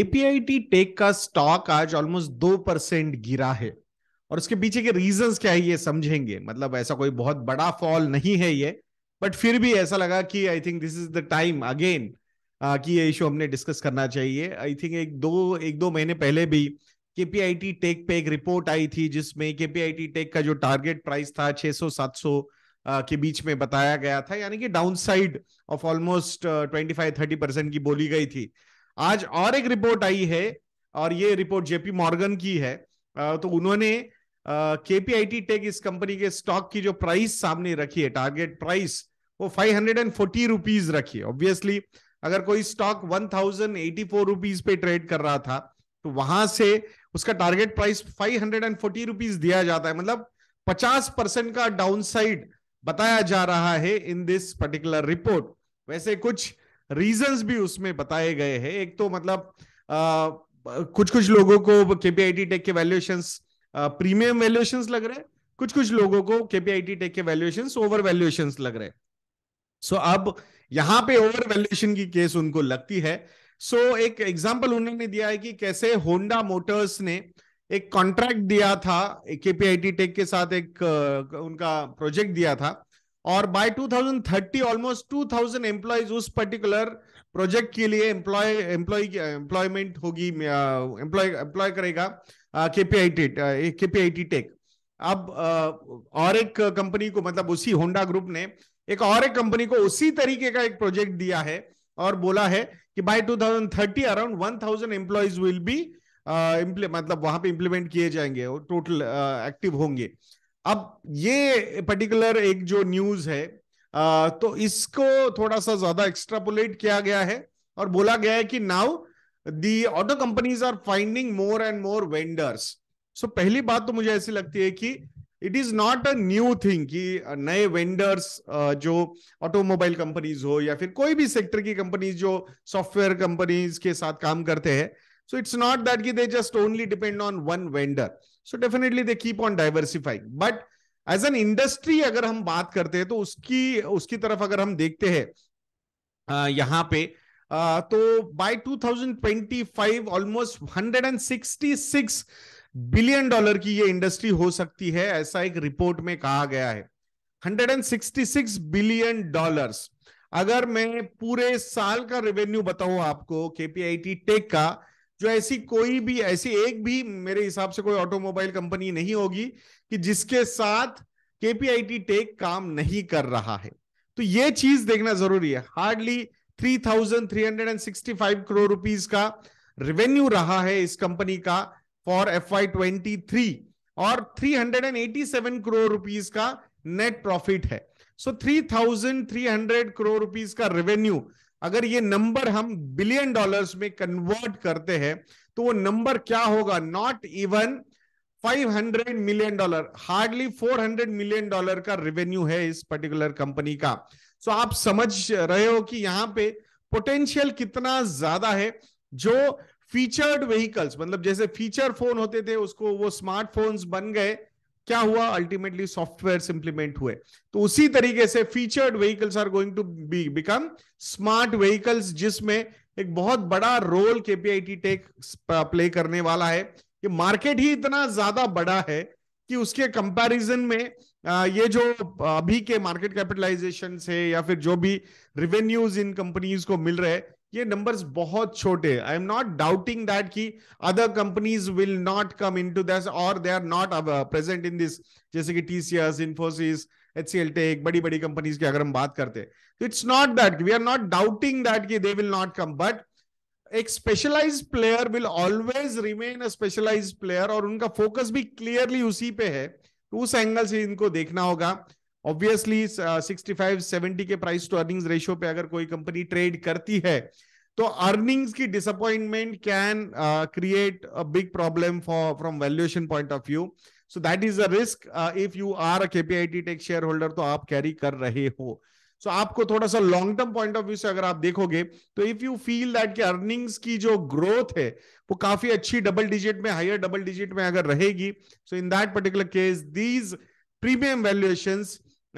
एपीआईटी tech का stock आज almost दो परसेंट गिरा है और उसके पीछे के रीजन क्या है ये समझेंगे मतलब ऐसा कोई बहुत बड़ा फॉल नहीं है ये बट फिर भी ऐसा लगा कि I think this is the time again कि ये इशू हमने डिस्कस करना चाहिए आई थिंक एक दो एक दो महीने पहले भी केपीआईटी टेक पे एक रिपोर्ट आई थी जिसमें केपीआईटी टेक का जो टारगेट प्राइस था 600 700 के बीच में बताया गया था यानी कि downside of almost twenty five thirty percent की बोली गई थी आज और एक रिपोर्ट आई है और ये रिपोर्ट जेपी मॉर्गन की है तो उन्होंने केपीआईटी टेक इस कंपनी के स्टॉक की जो प्राइस सामने रखी है टारगेट प्राइस वो five hundred and forty rupees रखी है ऑब्वियसली अगर कोई stock one thousand eighty four rupees पे ट्रेड कर रहा था तो वहां से उसका target price five hundred and forty rupees दिया जाता है मतलब पचास परसेंट का डाउन साइड बताया जा रहा है इन दिस पर्टिकुलर रिपोर्ट वैसे कुछ रीजंस भी उसमें बताए गए हैं एक तो मतलब आ, कुछ कुछ लोगों को केपीआईटी टेक के वैल्यूएशन प्रीमियम वैल्यूएशन लग रहे हैं कुछ कुछ लोगों को केपीआईटी टेक के वैल्यूएशन ओवर वैल्यूएशन लग रहे हैं सो so, अब यहां पे ओवर वैल्यूएशन की केस उनको लगती है सो so, एक एग्जाम्पल उन्होंने दिया है कि कैसे होंडा मोटर्स ने एक कॉन्ट्रैक्ट दिया था केपीआईटी टेक के साथ एक उनका प्रोजेक्ट दिया था और बाय 2030 ऑलमोस्ट 2000 एम्प्लॉयज उस पर्टिकुलर प्रोजेक्ट के लिए एम्प्लॉय एम्प्लॉय एम्प्लॉयमेंट होगी एम्प्लॉय एम्प्लॉय करेगा केपीआईटी केपीआईटी टेक अब और एक कंपनी को मतलब उसी होंडा ग्रुप ने एक और एक कंपनी को उसी तरीके का एक प्रोजेक्ट दिया है और बोला है कि by 2030 around 1000 employees will be मतलब वहां पे इंप्लीमेंट किए जाएंगे और टोटल एक्टिव होंगे अब ये पर्टिकुलर एक जो न्यूज है तो इसको थोड़ा सा ज्यादा एक्सट्रापुलेट किया गया है और बोला गया है कि now the auto companies are finding more and more vendors so पहली बात तो मुझे ऐसी लगती है कि it is not a new thing कि नए वेंडर्स जो ऑटोमोबाइल कंपनीज हो या फिर कोई भी सेक्टर की कंपनीज जो सॉफ्टवेयर कंपनीज के साथ काम करते हैं सो इट्स नॉट दैट कि they just only depend on one vendor so definitely they keep on diversifying but as an industry अगर हम बात करते हैं तो उसकी उसकी तरफ अगर हम देखते हैं यहाँ पे आ, तो बाय 2025 ऑलमोस्ट 166 बिलियन डॉलर की ये इंडस्ट्री हो सकती है ऐसा एक रिपोर्ट में कहा गया है 166 बिलियन डॉलर्स अगर मैं पूरे साल का रेवेन्यू बताऊं आपको केपीआईटी टेक का जो ऐसी कोई भी ऐसी एक भी मेरे हिसाब से कोई ऑटोमोबाइल कंपनी नहीं होगी कि जिसके साथ केपीआईटी टेक काम नहीं कर रहा है तो ये चीज देखना जरूरी है हार्डली 3,365 करोड़ रुपीस का रेवेन्यू रहा है इस कंपनी का for F Y twenty three और 387 करोड़ रुपीस का नेट प्रॉफिट है सो so, 3,300 करोड़ रुपीस का रेवेन्यू अगर ये नंबर हम बिलियन डॉलर्स में कन्वर्ट करते हैं तो वो नंबर क्या होगा not even 500 million dollar hardly 400 million dollar का रेवेन्यू है इस पर्टिकुलर कंपनी का सो आप समझ रहे हो कि यहाँ पे पोटेंशियल कितना ज्यादा है जो फीचर्ड व्हीकल्स मतलब जैसे फीचर फोन होते थे उसको वो स्मार्टफोन्स बन गए क्या हुआ अल्टीमेटली सॉफ्टवेयर इंप्लीमेंट हुए तो उसी तरीके से featured vehicles are going to be become smart vehicles जिसमें एक बहुत बड़ा रोल केपीआईटी टेक प्ले करने वाला है कि मार्केट ही इतना ज्यादा बड़ा है कि उसके कंपैरिजन में ये जो अभी के मार्केट कैपिटलाइजेशन है या फिर जो भी रिवेन्यूज इन कंपनीज को मिल रहे ये नंबर्स बहुत छोटे I am not doubting that कि other companies will not come to this और they are not present in this जैसे कि टीसीएस सी एल टेक बड़ी बड़ी कंपनीज की अगर हम बात करते हैं तो it's not that we are not doubting that कि they will not come but एक specialise player will always remain a specialise player और उनका फोकस भी क्लियरली उसी पे है तो उस एंगल से इनको देखना होगा ऑब्वियसली फाइव सेवेंटी के प्राइस टू अर्निंग्स रेशियो पे अगर कोई कंपनी ट्रेड करती है तो अर्निंग्स की disappointment can create a big problem for from valuation point of view so that is a risk if you are a KPIT tech share holder तो आप carry कर रहे हो सो so, आपको थोड़ा सा long term point of view से अगर आप देखोगे तो इफ यू फील दैट कि अर्निंग्स की जो ग्रोथ है वो काफी अच्छी डबल डिजिट में हायर डबल डिजिट में अगर रहेगी so in that particular case these premium valuation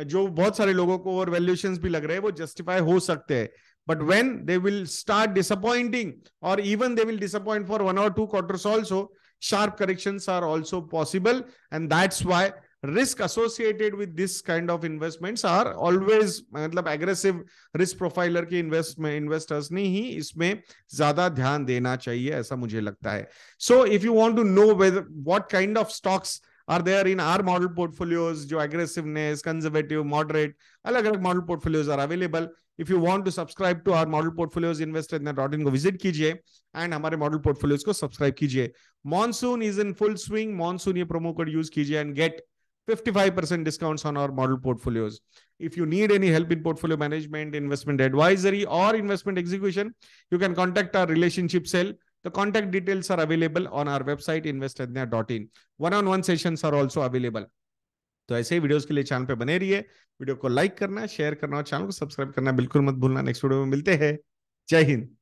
जो बहुत सारे लोगों को ओवर वैल्यूएशन भी लग रहे हैं वो जस्टिफाई हो सकते हैं but when they will start disappointing और even they will disappoint for one or two quarter also sharp correction are also possible and that's why risk associated with this kind of investment are always मतलब aggressive risk profiler के investment investors ने ही इसमें ज्यादा ध्यान देना चाहिए ऐसा मुझे लगता है so if you want to know whether what kind of stocks are there in our model portfolios jo aggressiveness conservative moderate alag alag model portfolios are available if you want to subscribe to our model portfolios investor.in go visit kijiye and our model portfolios ko subscribe kijiye. monsoon is in full swing monsoon ye promo code use kijiye and get 55% discounts on our model portfolios. If you need any help in portfolio management, investment advisory, or investment execution, you can contact our relationship cell The contact details are available on our website investednia.in. One-on-one sessions are also available. तो ऐसे ही videos के लिए channel पे बने रहिए video को like करना share करना और चैनल को सब्सक्राइब करना बिल्कुल मत भूलना नेक्स्ट वीडियो में मिलते हैं जय हिंद